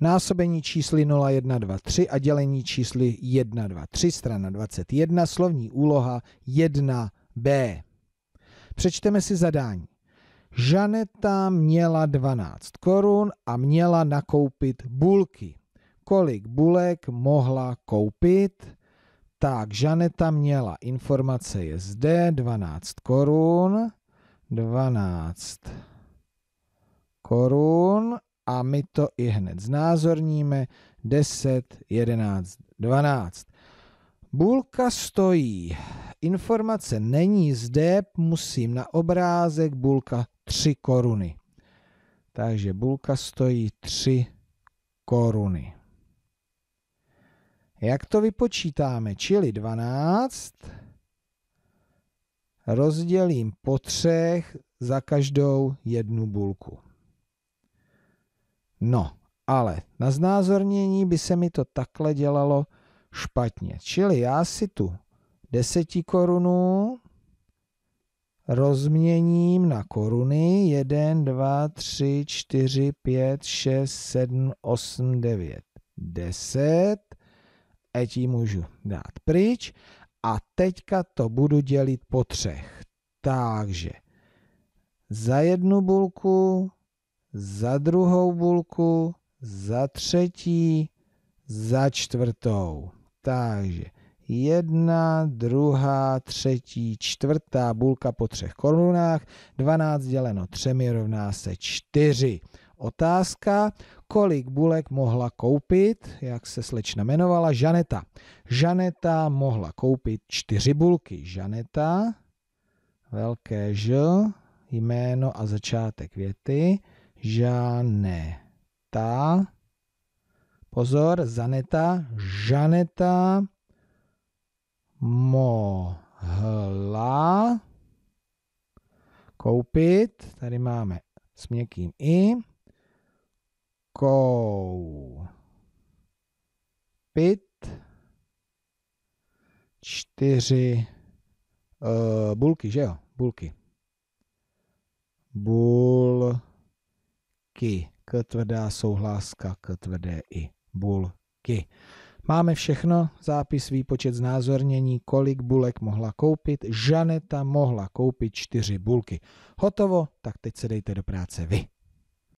násobení čísly 0, 1, 2, 3 a dělení čísly 1, 2, 3, strana 21, slovní úloha 1b. Přečteme si zadání. Žaneta měla 12 korun a měla nakoupit bulky. Kolik bulek mohla koupit? Tak, Žaneta měla, informace je zde, 12 korun, 12 korun a my to i hned znázorníme 10, 11, 12. Bůlka stojí. Informace není zde, musím na obrázek bůlka 3 koruny. Takže bůlka stojí 3 koruny. Jak to vypočítáme? Čili 12 rozdělím po třech za každou jednu bulku. No, ale na znázornění by se mi to takhle dělalo špatně. Čili já si tu desetikorunu rozměním na koruny 1, 2, 3, 4, 5, 6, 7, 8, 9, 10. A ti můžu dát pryč. A teďka to budu dělit po třech. Takže za jednu bulku za druhou bulku, za třetí, za čtvrtou. Takže jedna, druhá, třetí, čtvrtá bulka po třech korunách, 12 děleno třemi rovná se čtyři. Otázka, kolik bulek mohla koupit, jak se slečna jmenovala, Žaneta. Žaneta mohla koupit čtyři bulky. Žaneta, velké Ž, jméno a začátek věty. Žaneta. Pozor, Zaneta, Žaneta mohla koupit, tady máme s měkkým i, koupit čtyři uh, bulky, že jo? Bulky. Bulky ky, k tvrdá souhláska, k tvrdé i bulky. Máme všechno, zápis, výpočet znázornění, kolik bulek mohla koupit. Žaneta mohla koupit čtyři bulky. Hotovo, tak teď se dejte do práce vy.